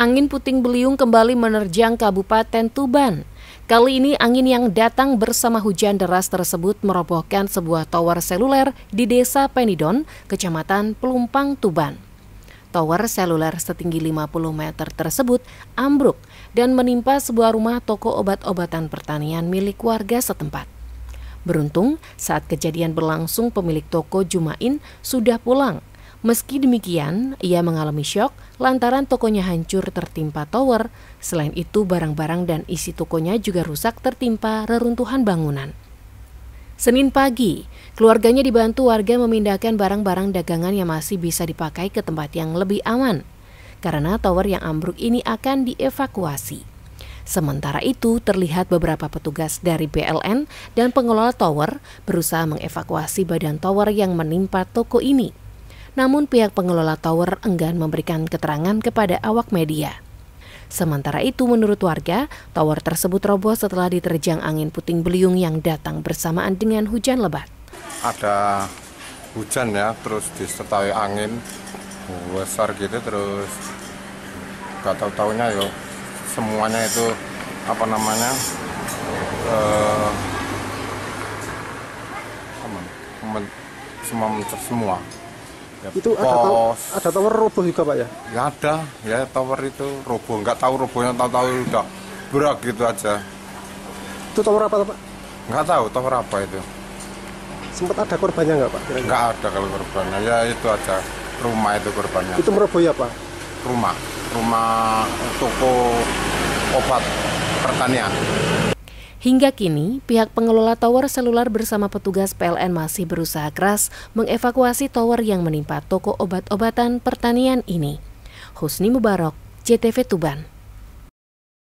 angin puting beliung kembali menerjang Kabupaten Tuban. Kali ini angin yang datang bersama hujan deras tersebut merobohkan sebuah tower seluler di Desa Penidon, Kecamatan Pelumpang, Tuban. Tower seluler setinggi 50 meter tersebut ambruk dan menimpa sebuah rumah toko obat-obatan pertanian milik warga setempat. Beruntung, saat kejadian berlangsung pemilik toko Jumain sudah pulang Meski demikian, ia mengalami syok lantaran tokonya hancur tertimpa tower. Selain itu, barang-barang dan isi tokonya juga rusak tertimpa reruntuhan bangunan. Senin pagi, keluarganya dibantu warga memindahkan barang-barang dagangan yang masih bisa dipakai ke tempat yang lebih aman, karena tower yang ambruk ini akan dievakuasi. Sementara itu, terlihat beberapa petugas dari PLN dan pengelola tower berusaha mengevakuasi badan tower yang menimpa toko ini namun pihak pengelola tower enggan memberikan keterangan kepada awak media. Sementara itu, menurut warga, tower tersebut roboh setelah diterjang angin puting beliung yang datang bersamaan dengan hujan lebat. Ada hujan ya, terus disertai angin besar gitu, terus gak tahu taunya yo semuanya itu apa namanya uh, semua semua itu ada tower, ada tower roboh juga pak ya ya ada ya tower itu roboh nggak tahu robohnya tahu-tahu udah berak gitu aja itu tower apa pak nggak tahu tower apa itu sempat ada korbannya nggak pak kira ada kalau korbannya ya itu aja rumah itu korbannya itu roboh ya pak rumah rumah toko obat pertanian Hingga kini, pihak pengelola tower seluler bersama petugas PLN masih berusaha keras mengevakuasi tower yang menimpa toko obat-obatan pertanian ini. Husni Mubarok, JTV Tuban.